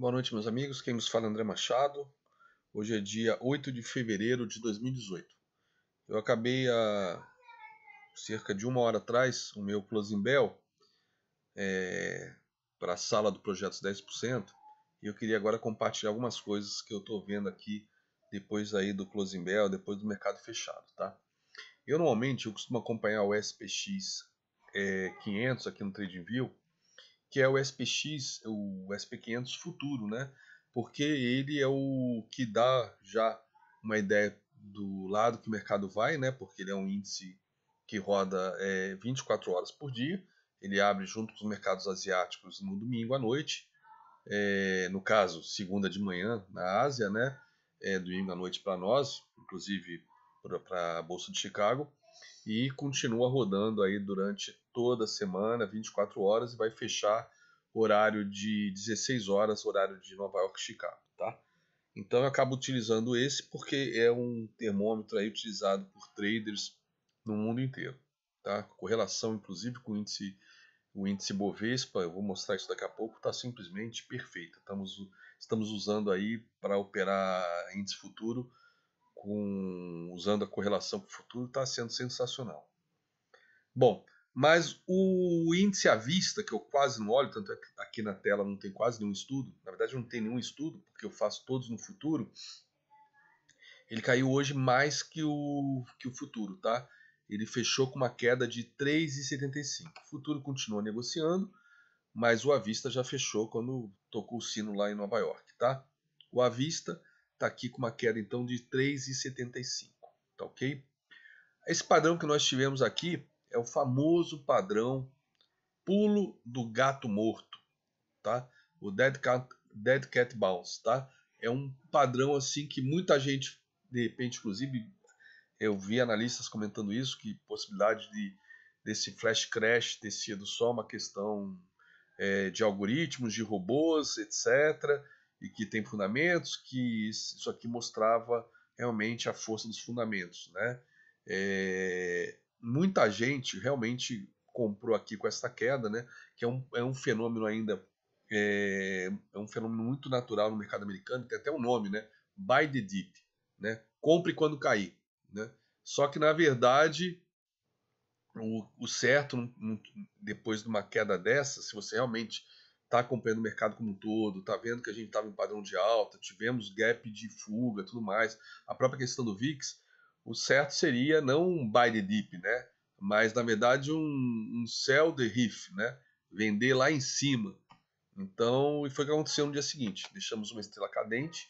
Boa noite, meus amigos. Quem nos fala é André Machado. Hoje é dia 8 de fevereiro de 2018. Eu acabei há cerca de uma hora atrás o meu closing bell é, para a sala do Projeto 10%. E eu queria agora compartilhar algumas coisas que eu estou vendo aqui depois aí do closing bell, depois do mercado fechado, tá? Eu normalmente eu costumo acompanhar o SPX é, 500 aqui no TradingView que é o SPX, o SP500 futuro, né? Porque ele é o que dá já uma ideia do lado que o mercado vai, né? Porque ele é um índice que roda é, 24 horas por dia. Ele abre junto com os mercados asiáticos no domingo à noite, é, no caso segunda de manhã na Ásia, né? É, domingo à noite para nós, inclusive para a bolsa de Chicago e continua rodando aí durante toda a semana, 24 horas, e vai fechar horário de 16 horas, horário de Nova York Chicago, tá? Então eu acabo utilizando esse porque é um termômetro aí utilizado por traders no mundo inteiro, tá? Correlação inclusive com o índice o índice Bovespa, eu vou mostrar isso daqui a pouco, está simplesmente perfeita. Estamos, estamos usando aí para operar índice futuro com usando a correlação com o futuro está sendo sensacional. Bom, mas o índice à vista, que eu quase não olho, tanto é aqui na tela não tem quase nenhum estudo, na verdade não tem nenhum estudo, porque eu faço todos no futuro, ele caiu hoje mais que o, que o futuro, tá? Ele fechou com uma queda de 3,75. O futuro continua negociando, mas o à vista já fechou quando tocou o sino lá em Nova York, tá? O à vista está aqui com uma queda então de 3,75, tá ok? Esse padrão que nós tivemos aqui é o famoso padrão pulo do gato morto, tá? O dead cat, dead cat bounce, tá? É um padrão assim que muita gente, de repente, inclusive, eu vi analistas comentando isso que possibilidade de desse flash crash ter sido só uma questão é, de algoritmos, de robôs, etc e que tem fundamentos, que isso aqui mostrava realmente a força dos fundamentos, né? É, muita gente realmente comprou aqui com essa queda, né? Que é um, é um fenômeno ainda é, é, um fenômeno muito natural no mercado americano, tem até um nome, né? Buy the dip, né? Compre quando cair, né? Só que na verdade o, o certo depois de uma queda dessa, se você realmente está acompanhando o mercado como um todo, está vendo que a gente estava em padrão de alta, tivemos gap de fuga, tudo mais. A própria questão do VIX, o certo seria não um buy the dip, né? Mas na verdade um, um sell the riff, né? Vender lá em cima. Então, e foi o que aconteceu no dia seguinte. Deixamos uma estrela cadente,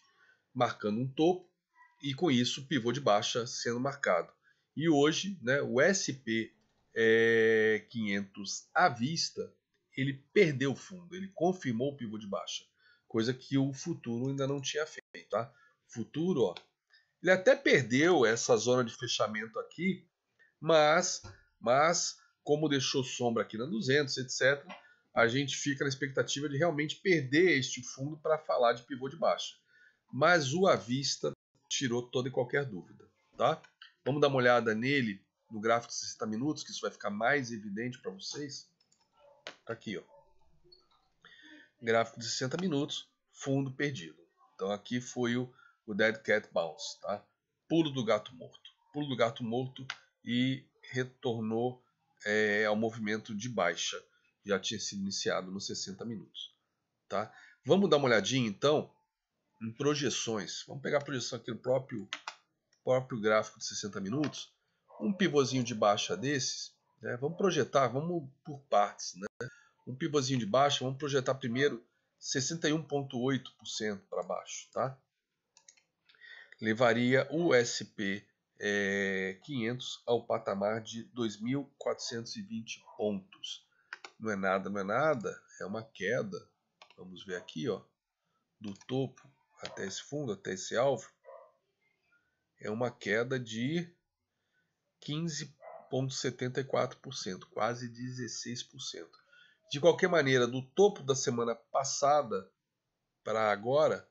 marcando um topo, e com isso pivô de baixa sendo marcado. E hoje, né, o SP é, 500 à vista ele perdeu o fundo, ele confirmou o pivô de baixa, coisa que o futuro ainda não tinha feito, tá? Futuro, ó, ele até perdeu essa zona de fechamento aqui, mas, mas como deixou sombra aqui na 200, etc, a gente fica na expectativa de realmente perder este fundo para falar de pivô de baixa. Mas o avista tirou toda e qualquer dúvida, tá? Vamos dar uma olhada nele no gráfico de 60 minutos, que isso vai ficar mais evidente para vocês. Tá aqui, ó. Gráfico de 60 minutos, fundo perdido. Então aqui foi o, o Dead Cat Bounce, tá? Pulo do gato morto. Pulo do gato morto e retornou é, ao movimento de baixa. Já tinha sido iniciado nos 60 minutos, tá? Vamos dar uma olhadinha então em projeções. Vamos pegar a projeção aqui no próprio, próprio gráfico de 60 minutos. Um pivôzinho de baixa desses né? Vamos projetar, vamos por partes. Né? Um pivôzinho de baixo vamos projetar primeiro 61,8% para baixo. Tá? Levaria o SP é, 500 ao patamar de 2.420 pontos. Não é nada, não é nada, é uma queda. Vamos ver aqui, ó, do topo até esse fundo, até esse alvo, é uma queda de 15 4,74%, quase 16%. De qualquer maneira, do topo da semana passada para agora,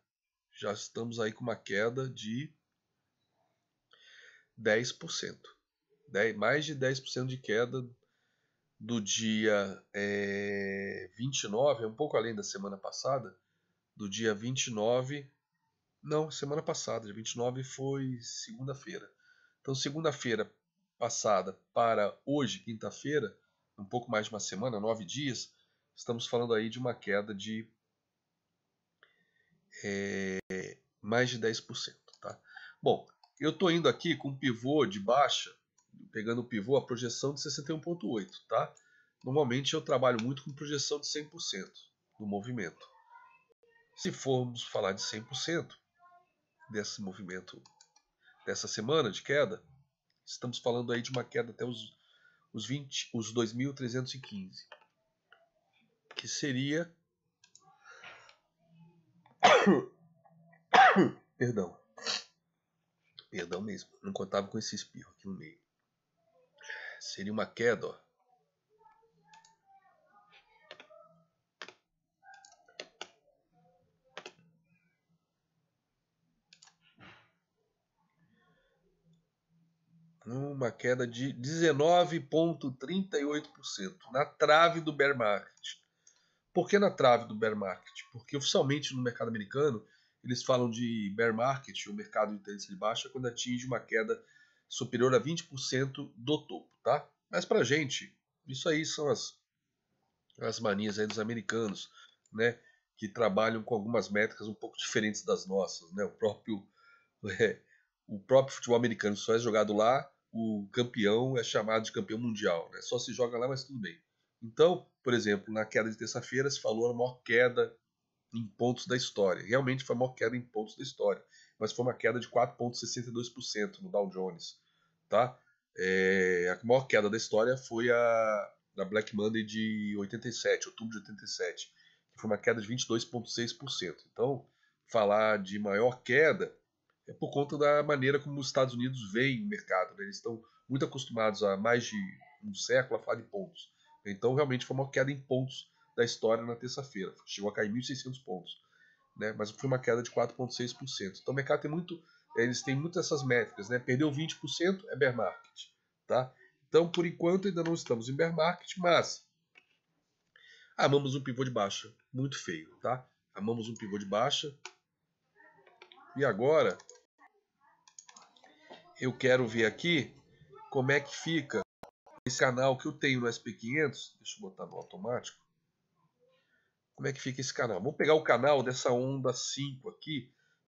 já estamos aí com uma queda de 10%. 10 mais de 10% de queda do dia é, 29, é um pouco além da semana passada, do dia 29. Não, semana passada, dia 29 foi segunda-feira. Então, segunda-feira passada para hoje, quinta-feira, um pouco mais de uma semana, nove dias, estamos falando aí de uma queda de é, mais de 10%. Tá? Bom, eu estou indo aqui com um pivô de baixa, pegando o pivô, a projeção de 61,8. Tá? Normalmente eu trabalho muito com projeção de 100% do movimento. Se formos falar de 100% desse movimento dessa semana de queda, Estamos falando aí de uma queda até os, os, 20, os 2.315, que seria. Perdão. Perdão mesmo, não contava com esse espirro aqui no meio. Seria uma queda ó, uma queda de 19,38%, na trave do bear market. Por que na trave do bear market? Porque oficialmente no mercado americano eles falam de bear market, o mercado de tendência de baixa, quando atinge uma queda superior a 20% do topo, tá? Mas pra gente, isso aí são as, as manias aí dos americanos, né? Que trabalham com algumas métricas um pouco diferentes das nossas, né? O próprio, é, o próprio futebol americano só é jogado lá o campeão é chamado de campeão mundial, né? Só se joga lá, mas tudo bem. Então, por exemplo, na queda de terça-feira se falou a maior queda em pontos da história. Realmente foi a maior queda em pontos da história, mas foi uma queda de 4,62% no Dow Jones, tá? É, a maior queda da história foi a da Black Monday de 87, outubro de 87, que foi uma queda de 22,6%. Então, falar de maior queda é por conta da maneira como os Estados Unidos veem o mercado. Né? Eles estão muito acostumados há mais de um século a falar de pontos. Então, realmente, foi uma queda em pontos da história na terça-feira. Chegou a cair 1.600 pontos. Né? Mas foi uma queda de 4,6%. Então, o mercado tem muito. Eles têm muitas essas métricas. Né? Perdeu 20% é bear market. Tá? Então, por enquanto, ainda não estamos em bear market, mas amamos um pivô de baixa. Muito feio. tá? Amamos um pivô de baixa. E agora eu quero ver aqui como é que fica esse canal que eu tenho no SP500. Deixa eu botar no automático. Como é que fica esse canal? Vamos pegar o canal dessa onda 5 aqui,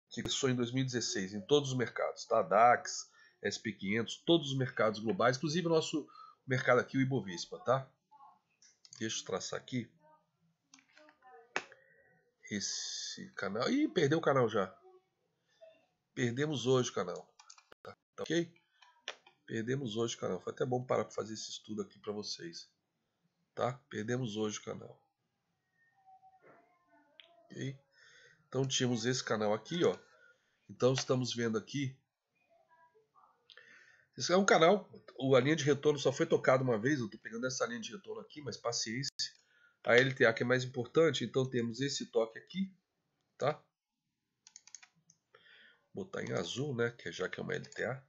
que começou em 2016, em todos os mercados, tá? DAX, SP500, todos os mercados globais, inclusive o nosso mercado aqui, o Ibovespa, tá? Deixa eu traçar aqui esse canal. Ih, perdeu o canal já. Perdemos hoje o canal. Tá ok? Perdemos hoje o canal. Foi até bom parar para fazer esse estudo aqui para vocês. Tá? Perdemos hoje o canal. Ok? Então tínhamos esse canal aqui, ó. Então estamos vendo aqui. Esse é um canal. A linha de retorno só foi tocada uma vez. Eu estou pegando essa linha de retorno aqui, mas paciência. A LTA que é mais importante. Então temos esse toque aqui, tá? botar em azul, né, que é, já que é uma LTA.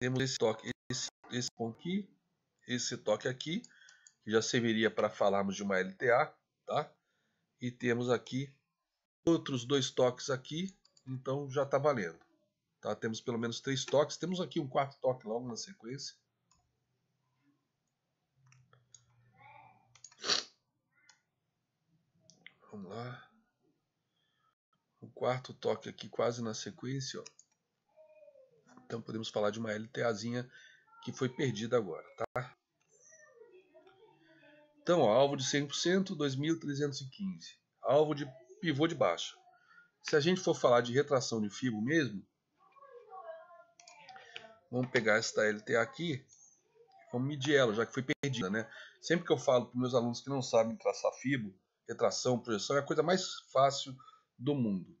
Temos esse toque, esse, esse ponto aqui, esse toque aqui, que já serviria para falarmos de uma LTA, tá? E temos aqui outros dois toques aqui, então já está valendo. Tá? Temos pelo menos três toques, temos aqui um quarto toque logo na sequência. Vamos lá quarto toque aqui quase na sequência. Ó. Então podemos falar de uma LTAzinha que foi perdida agora, tá? Então, ó, alvo de 100%, 2.315. Alvo de pivô de baixo. Se a gente for falar de retração de fibo mesmo, vamos pegar esta LTA aqui, vamos medir ela, já que foi perdida, né? Sempre que eu falo para meus alunos que não sabem traçar fibo, retração, projeção, é a coisa mais fácil do mundo.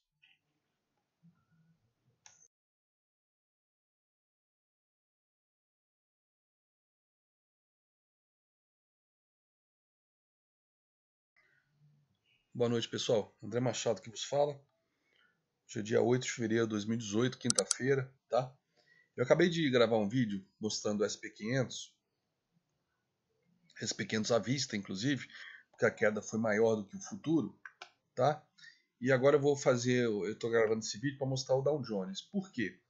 Boa noite, pessoal. André Machado que vos fala. Hoje é dia 8 de fevereiro de 2018, quinta-feira, tá? Eu acabei de gravar um vídeo mostrando o SP500, SP500 à vista, inclusive, porque a queda foi maior do que o futuro, tá? E agora eu vou fazer, eu estou gravando esse vídeo para mostrar o Dow Jones. Por quê?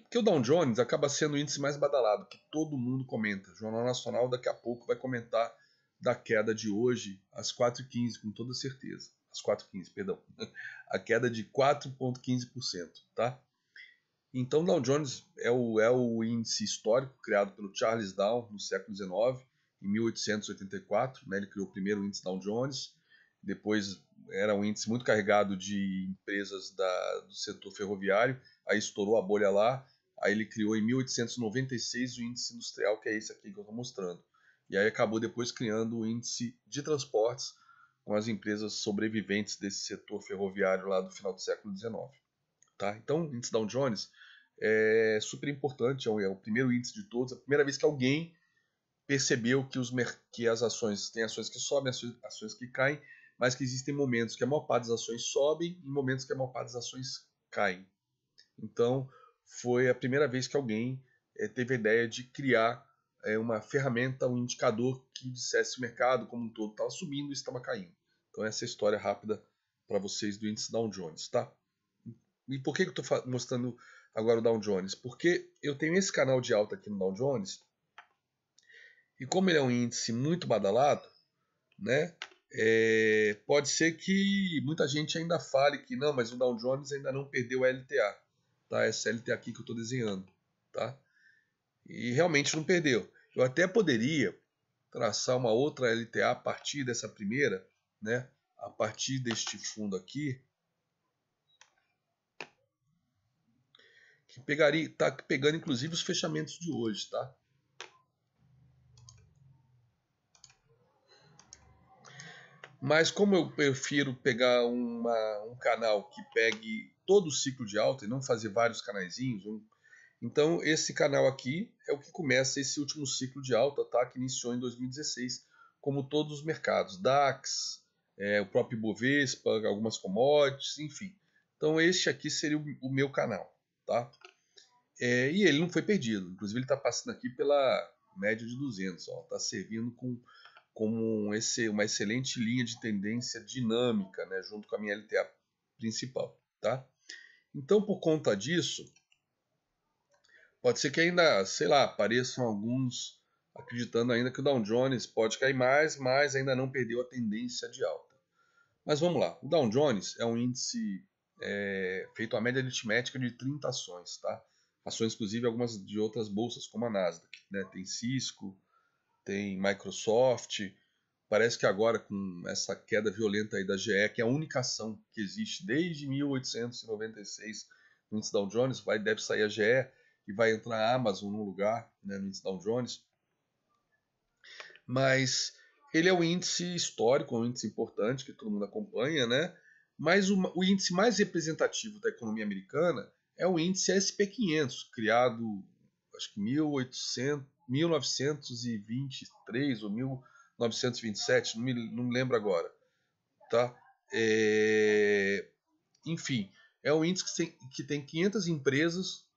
Porque o Dow Jones acaba sendo o índice mais badalado, que todo mundo comenta. O Jornal Nacional daqui a pouco vai comentar da queda de hoje às 4h15, com toda certeza. Às 4h15, perdão. A queda de 4,15%, tá? Então, Dow Jones é o, é o índice histórico criado pelo Charles Dow no século XIX, em 1884. Né? Ele criou o primeiro índice Dow Jones, depois era um índice muito carregado de empresas da, do setor ferroviário, aí estourou a bolha lá, aí ele criou em 1896 o índice industrial, que é esse aqui que eu estou mostrando e aí acabou depois criando o índice de transportes com as empresas sobreviventes desse setor ferroviário lá do final do século XIX. Tá? Então, o índice Dow Jones é super importante, é, é o primeiro índice de todos, é a primeira vez que alguém percebeu que, os, que as ações, têm ações que sobem, ações que caem, mas que existem momentos que a maior parte das ações sobem e momentos que a maior parte das ações caem. Então, foi a primeira vez que alguém é, teve a ideia de criar é, uma ferramenta, um indicador que dissesse o mercado como um todo estava subindo e estava caindo. Então essa é a história rápida para vocês do índice Dow Jones, tá? E por que, eu estou mostrando agora o Dow Jones? Porque eu tenho esse canal de alta aqui no Dow Jones e como ele é um índice muito badalado, né? É, pode ser que muita gente ainda fale que não, mas o Dow Jones ainda não perdeu a LTA, tá? Essa LTA aqui que eu estou desenhando, tá? e realmente não perdeu. Eu até poderia traçar uma outra LTA a partir dessa primeira, né? A partir deste fundo aqui, que pegaria, tá pegando inclusive os fechamentos de hoje, tá? Mas como eu prefiro pegar uma, um canal que pegue todo o ciclo de alta e não fazer vários canaizinhos, um, então, esse canal aqui é o que começa esse último ciclo de alta, tá? que iniciou em 2016, como todos os mercados, DAX, é, o próprio Bovespa, algumas commodities, enfim. Então, este aqui seria o, o meu canal. Tá? É, e ele não foi perdido, inclusive ele está passando aqui pela média de 200, está servindo com, como um, esse, uma excelente linha de tendência dinâmica, né? junto com a minha LTA principal. Tá? Então, por conta disso, Pode ser que ainda, sei lá, apareçam alguns acreditando ainda que o Dow Jones pode cair mais, mas ainda não perdeu a tendência de alta. Mas vamos lá, o Dow Jones é um índice é, feito a média aritmética de 30 ações, tá? Ações, inclusive, algumas de outras bolsas, como a Nasdaq, né? Tem Cisco, tem Microsoft. Parece que agora, com essa queda violenta aí da GE, que é a única ação que existe desde 1896 no índice Dow Jones, vai, deve sair a GE, e vai entrar a Amazon num lugar, né, no índice Dow Jones. Mas ele é um índice histórico, é um índice importante que todo mundo acompanha, né? Mas o, o índice mais representativo da economia americana é o índice SP500, criado acho que 1800, 1923 ou 1927, não me, não me lembro agora, tá? É, enfim, é um índice que tem, que tem 500 empresas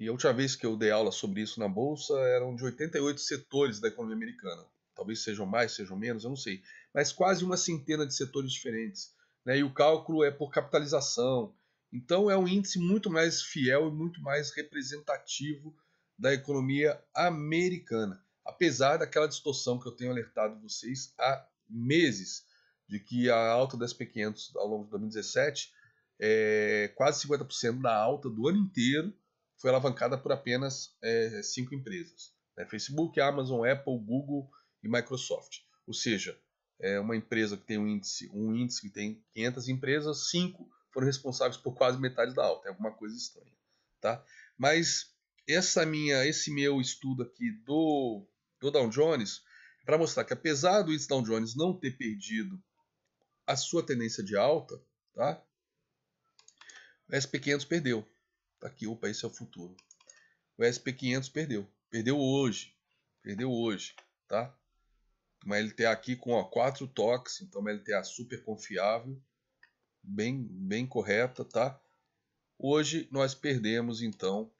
e a última vez que eu dei aula sobre isso na bolsa eram de 88 setores da economia americana. Talvez sejam mais, sejam menos, eu não sei. Mas quase uma centena de setores diferentes. Né? E o cálculo é por capitalização. Então é um índice muito mais fiel e muito mais representativo da economia americana. Apesar daquela distorção que eu tenho alertado vocês há meses, de que a alta das SP500 ao longo de 2017 é eh, quase 50% da alta do ano inteiro foi alavancada por apenas é, cinco empresas: né? Facebook, Amazon, Apple, Google e Microsoft. Ou seja, é uma empresa que tem um índice, um índice que tem 500 empresas, cinco foram responsáveis por quase metade da alta. É alguma coisa estranha, tá? Mas essa minha, esse meu estudo aqui do, do Dow Jones para mostrar que apesar do índice Dow Jones não ter perdido a sua tendência de alta, tá? O SP500 perdeu. Tá aqui, opa, esse é o futuro. O SP500 perdeu. Perdeu hoje. Perdeu hoje, tá? Uma LTA aqui com ó, 4 toques, então uma LTA super confiável, bem, bem correta, tá? Hoje nós perdemos então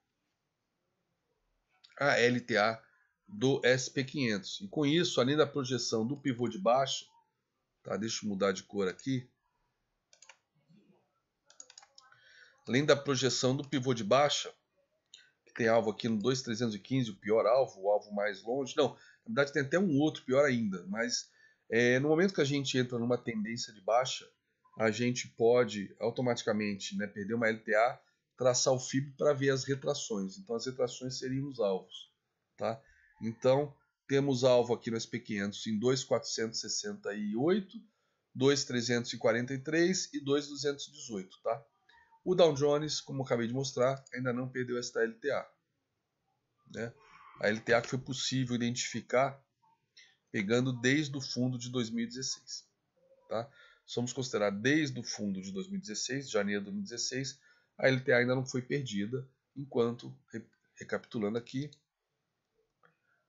a LTA do SP500. E com isso, além da projeção do pivô de baixo, tá? Deixa eu mudar de cor aqui. Além da projeção do pivô de baixa, que tem alvo aqui no 2,315, o pior alvo, o alvo mais longe. Não, na verdade tem até um outro pior ainda, mas é, no momento que a gente entra numa tendência de baixa, a gente pode automaticamente né, perder uma LTA, traçar o FIB para ver as retrações. Então as retrações seriam os alvos. Tá? Então temos alvo aqui no SP500 em 2,468, 2,343 e 2,218. Tá? O Dow Jones, como acabei de mostrar, ainda não perdeu esta LTA. Né? A LTA que foi possível identificar pegando desde o fundo de 2016. Tá? Somos considerar desde o fundo de 2016, janeiro de 2016, a LTA ainda não foi perdida, enquanto, recapitulando aqui,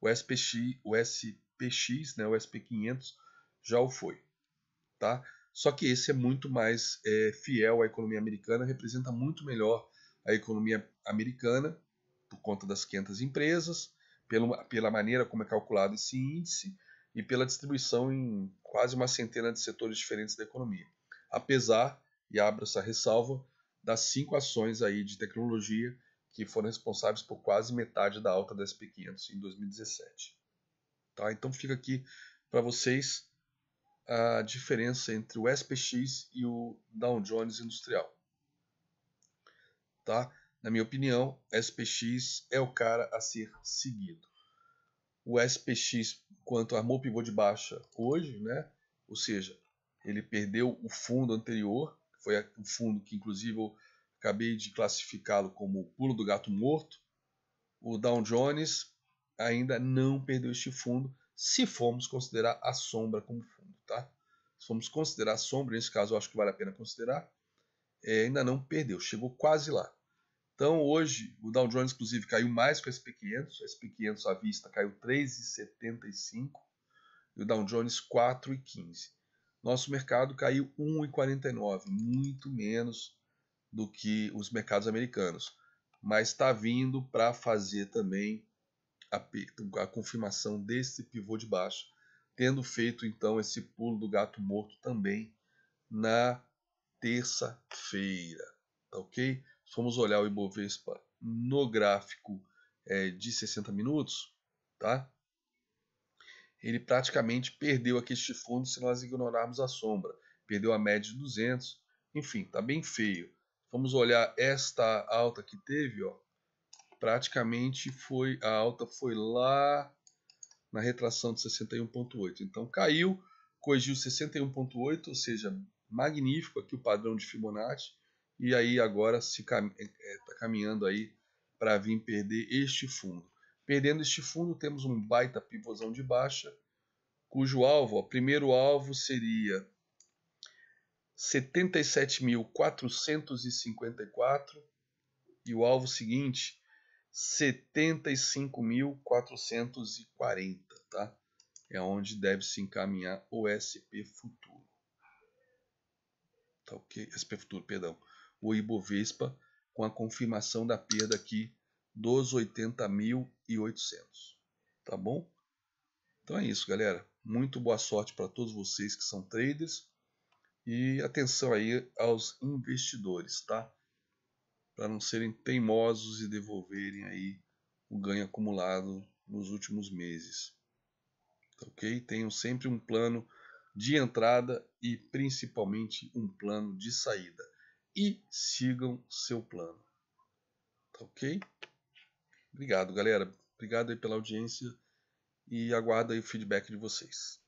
o SPX, o SPX né, o SP500 já o foi. Tá? Só que esse é muito mais é, fiel à economia americana, representa muito melhor a economia americana, por conta das 500 empresas, pelo, pela maneira como é calculado esse índice e pela distribuição em quase uma centena de setores diferentes da economia. Apesar, e abro essa ressalva, das cinco ações aí de tecnologia que foram responsáveis por quase metade da alta da SP500 em 2017. Tá? Então fica aqui para vocês a diferença entre o SPX e o Dow Jones Industrial. Tá? Na minha opinião, SPX é o cara a ser seguido. O SPX, quanto armou pivô de baixa hoje, né? ou seja, ele perdeu o fundo anterior, foi o fundo que inclusive eu acabei de classificá-lo como o pulo do gato morto. O Dow Jones ainda não perdeu este fundo, se formos considerar a sombra como tá? Se formos considerar sombra, nesse caso eu acho que vale a pena considerar, é, ainda não perdeu, chegou quase lá. Então hoje o Dow Jones inclusive caiu mais que o SP500, o SP500 à vista caiu 3,75 e o Dow Jones 4,15. Nosso mercado caiu 1,49, muito menos do que os mercados americanos, mas está vindo para fazer também a, a confirmação desse pivô de baixo tendo feito então esse pulo do gato morto também na terça-feira, tá ok? Vamos olhar o Ibovespa no gráfico é, de 60 minutos, tá? Ele praticamente perdeu aqui este fundo se nós ignorarmos a sombra. Perdeu a média de 200, enfim, tá bem feio. Vamos olhar esta alta que teve, ó. Praticamente foi a alta foi lá na retração de 61,8. Então caiu, corrigiu 61,8, ou seja, magnífico aqui o padrão de Fibonacci. E aí agora se está cam é, é tá caminhando aí para vir perder este fundo. Perdendo este fundo, temos um baita pivôzão de baixa, cujo alvo, o primeiro alvo seria 77.454 e o alvo seguinte 75.440, tá? É onde deve se encaminhar o SP futuro. Tá ok? SP futuro, perdão. O Ibovespa com a confirmação da perda aqui dos 80.800, tá bom? Então é isso, galera. Muito boa sorte para todos vocês que são traders e atenção aí aos investidores, tá? para não serem teimosos e devolverem aí o ganho acumulado nos últimos meses. Ok? Tenham sempre um plano de entrada e principalmente um plano de saída. E sigam seu plano. Tá ok? Obrigado, galera. Obrigado aí pela audiência e aguardo aí o feedback de vocês.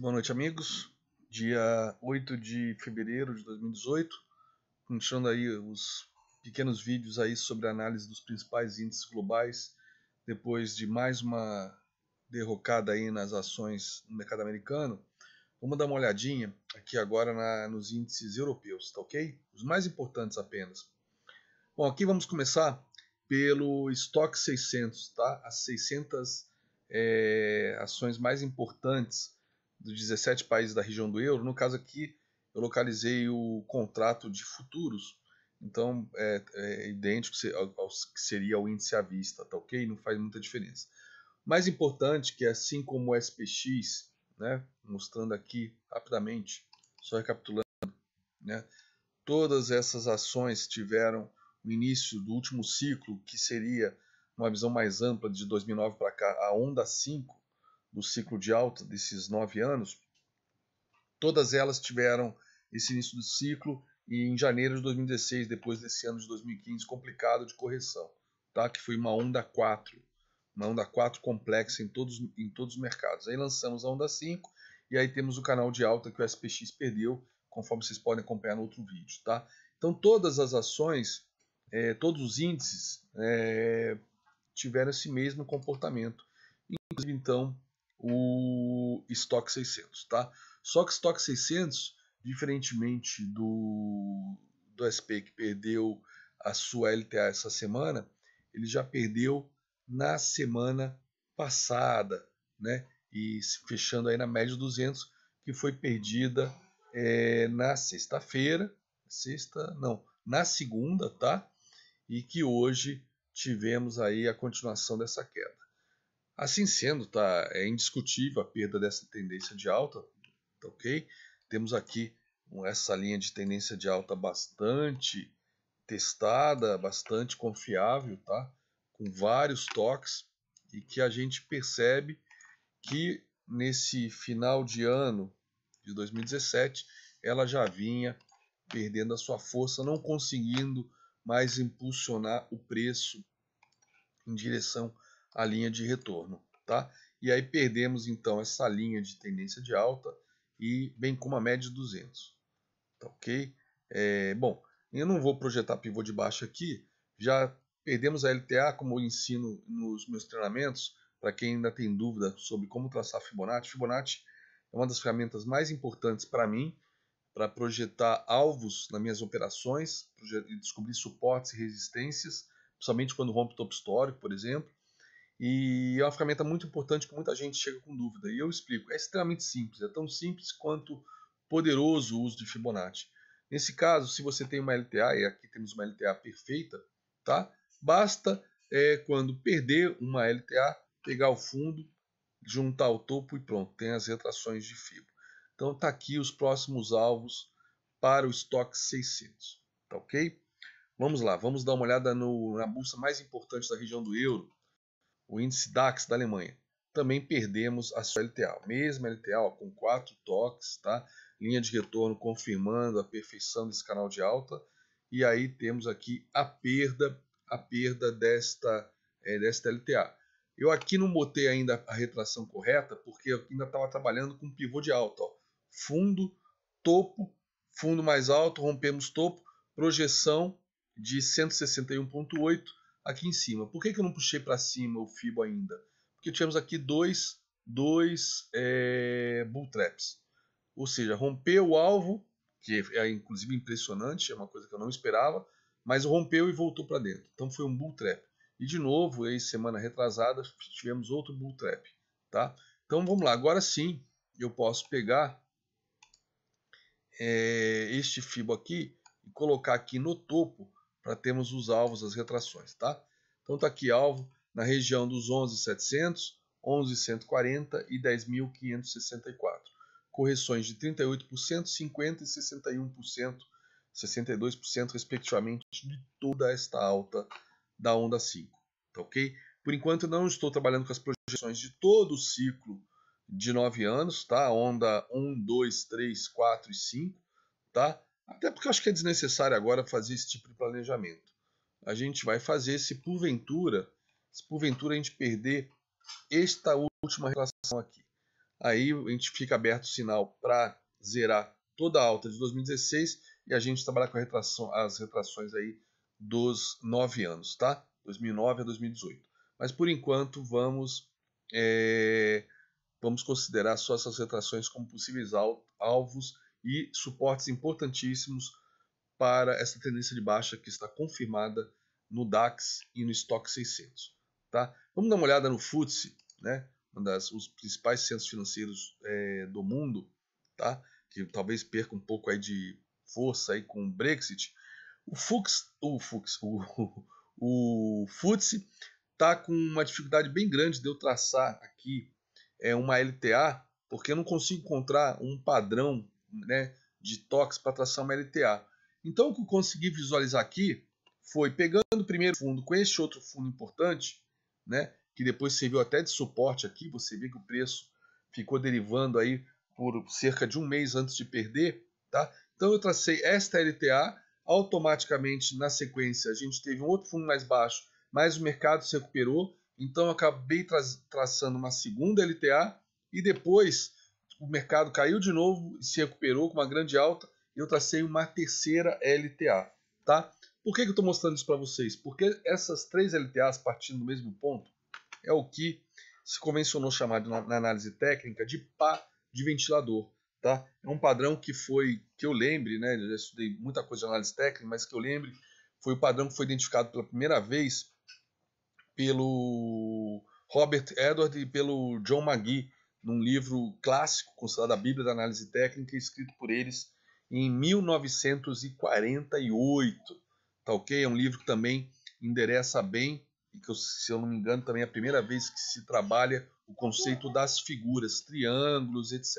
Boa noite, amigos. Dia 8 de fevereiro de 2018, continuando aí os pequenos vídeos aí sobre a análise dos principais índices globais, depois de mais uma derrocada aí nas ações no mercado americano. Vamos dar uma olhadinha aqui agora na, nos índices europeus, tá ok? Os mais importantes apenas. Bom, aqui vamos começar pelo estoque 600, tá? As 600 é, eh, ações mais importantes dos 17 países da região do euro. No caso aqui, eu localizei o contrato de futuros, então é, é idêntico ao, que seria o índice à vista, tá ok? Não faz muita diferença. Mais importante que assim como o SPX, né, mostrando aqui rapidamente, só recapitulando, né, todas essas ações tiveram o início do último ciclo, que seria uma visão mais ampla de 2009 para cá, a onda 5, do ciclo de alta desses nove anos, todas elas tiveram esse início do ciclo em janeiro de 2016, depois desse ano de 2015 complicado de correção, tá? que foi uma onda 4, uma onda 4 complexa em todos, em todos os mercados. Aí lançamos a onda 5 e aí temos o canal de alta que o SPX perdeu, conforme vocês podem acompanhar no outro vídeo. Tá? Então todas as ações, é, todos os índices é, tiveram esse mesmo comportamento. Inclusive, então, o estoque 600, tá? Só que o estoque 600, diferentemente do, do SP que perdeu a sua LTA essa semana, ele já perdeu na semana passada, né? E fechando aí na média 200, que foi perdida é, na sexta-feira, sexta, não, na segunda, tá? E que hoje tivemos aí a continuação dessa queda. Assim sendo, tá, é indiscutível a perda dessa tendência de alta, tá ok? Temos aqui essa linha de tendência de alta bastante testada, bastante confiável, tá? Com vários toques e que a gente percebe que nesse final de ano de 2017 ela já vinha perdendo a sua força, não conseguindo mais impulsionar o preço em direção a linha de retorno. Tá? E aí perdemos então essa linha de tendência de alta e bem como a média de 200. Tá ok? É, bom, eu não vou projetar pivô de baixo aqui, já perdemos a LTA como eu ensino nos meus treinamentos, para quem ainda tem dúvida sobre como traçar Fibonacci. Fibonacci é uma das ferramentas mais importantes para mim, para projetar alvos nas minhas operações, e descobrir suportes e resistências, principalmente quando rompe topo histórico, por exemplo. E é uma ferramenta muito importante que muita gente chega com dúvida. E eu explico. É extremamente simples. É tão simples quanto poderoso o uso de Fibonacci. Nesse caso, se você tem uma LTA, e aqui temos uma LTA perfeita, tá? basta é, quando perder uma LTA, pegar o fundo, juntar o topo e pronto, tem as retrações de fibra. Então tá aqui os próximos alvos para o estoque 600, tá ok? Vamos lá, vamos dar uma olhada no, na bolsa mais importante da região do euro, o índice DAX da Alemanha. Também perdemos a sua LTA, mesma LTA com quatro toques, tá? linha de retorno confirmando a perfeição desse canal de alta. E aí temos aqui a perda, a perda desta, é, desta LTA. Eu aqui não botei ainda a retração correta, porque eu ainda estava trabalhando com pivô de alta. Ó. Fundo, topo, fundo mais alto, rompemos topo, projeção de 161,8 aqui em cima. Por que, que eu não puxei para cima o fibo ainda? Porque tivemos aqui dois, dois é, bull traps. Ou seja, rompeu o alvo, que é inclusive impressionante, é uma coisa que eu não esperava, mas rompeu e voltou para dentro. Então foi um bull trap. E de novo, aí, semana retrasada, tivemos outro bull trap. Tá? Então vamos lá, agora sim eu posso pegar é, este fibo aqui e colocar aqui no topo para termos os alvos as retrações, tá? Então tá aqui alvo na região dos 11.700, 11.140 e 10.564. Correções de 38%, 50% e 61%, 62% respectivamente de toda esta alta da onda 5, tá ok? Por enquanto não estou trabalhando com as projeções de todo o ciclo de 9 anos, tá? Onda 1, 2, 3, 4 e 5, tá? Até porque eu acho que é desnecessário agora fazer esse tipo de planejamento. A gente vai fazer se porventura, se porventura a gente perder esta última relação aqui. Aí a gente fica aberto o sinal para zerar toda a alta de 2016 e a gente trabalha com retração, as retrações aí dos nove anos, tá? 2009 a 2018. Mas por enquanto vamos é, vamos considerar só essas retrações como possíveis alvos e suportes importantíssimos para essa tendência de baixa que está confirmada no DAX e no Stock 600. Tá? Vamos dar uma olhada no FTSE, né? um dos principais centros financeiros é, do mundo, tá? que talvez perca um pouco aí de força aí com o Brexit. O Fux, o Fux, o, o, FTSE está com uma dificuldade bem grande de eu traçar aqui é, uma LTA, porque eu não consigo encontrar um padrão né, de toques para tração LTA. Então o que eu consegui visualizar aqui foi pegando o primeiro fundo com este outro fundo importante, né, que depois serviu até de suporte aqui, você vê que o preço ficou derivando aí por cerca de um mês antes de perder, tá? Então eu tracei esta LTA, automaticamente na sequência a gente teve um outro fundo mais baixo, mas o mercado se recuperou, então eu acabei tra traçando uma segunda LTA e depois o mercado caiu de novo e se recuperou com uma grande alta. e Eu tracei uma terceira LTA, tá? Por que, que eu estou mostrando isso para vocês? Porque essas três LTAs partindo do mesmo ponto é o que se convencionou chamar de, na, na análise técnica de pá de ventilador, tá? É um padrão que foi, que eu lembre, né? Eu já estudei muita coisa de análise técnica, mas que eu lembre foi o padrão que foi identificado pela primeira vez pelo Robert Edward e pelo John McGee num livro clássico considerado a Bíblia da Análise Técnica, escrito por eles em 1948. Tá ok? É um livro que também endereça bem, e que, se eu não me engano, também é a primeira vez que se trabalha o conceito das figuras, triângulos, etc.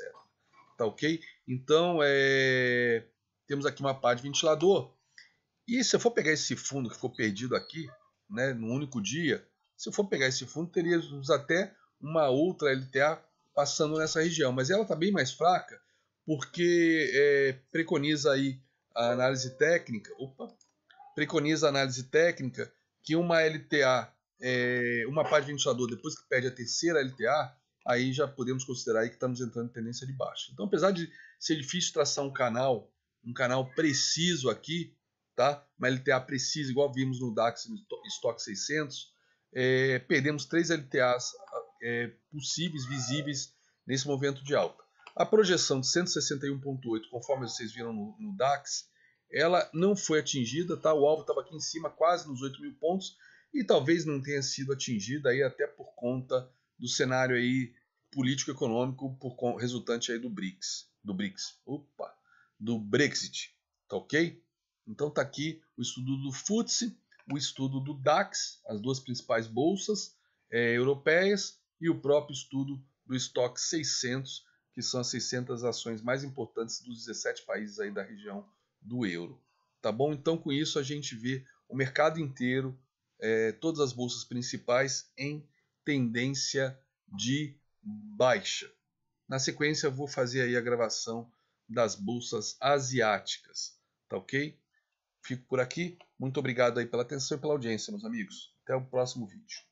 Tá ok? Então, é... temos aqui uma pá de ventilador. E se eu for pegar esse fundo que ficou perdido aqui, né, num único dia, se eu for pegar esse fundo, teríamos até uma outra LTA passando nessa região. Mas ela está bem mais fraca porque é, preconiza aí a análise técnica, opa, preconiza a análise técnica que uma LTA, é, uma parte de indicador, depois que perde a terceira LTA, aí já podemos considerar aí que estamos entrando em tendência de baixa. Então, apesar de ser difícil traçar um canal, um canal preciso aqui, tá? uma LTA precisa, igual vimos no DAX no Stock 600, é, perdemos três LTAs é, possíveis, visíveis nesse movimento de alta. A projeção de 161,8, conforme vocês viram no, no, DAX, ela não foi atingida, tá? O alvo estava aqui em cima, quase nos 8 mil pontos, e talvez não tenha sido atingida aí até por conta do cenário aí político-econômico por resultante aí do BRICS, do BRICS, opa, do Brexit, tá ok? Então tá aqui o estudo do FTSE, o estudo do DAX, as duas principais bolsas é, europeias, e o próprio estudo do estoque 600, que são as 600 ações mais importantes dos 17 países aí da região do euro. Tá bom? Então, com isso, a gente vê o mercado inteiro, é, todas as bolsas principais em tendência de baixa. Na sequência, eu vou fazer aí a gravação das bolsas asiáticas, tá ok? Fico por aqui. Muito obrigado aí pela atenção e pela audiência, meus amigos. Até o próximo vídeo.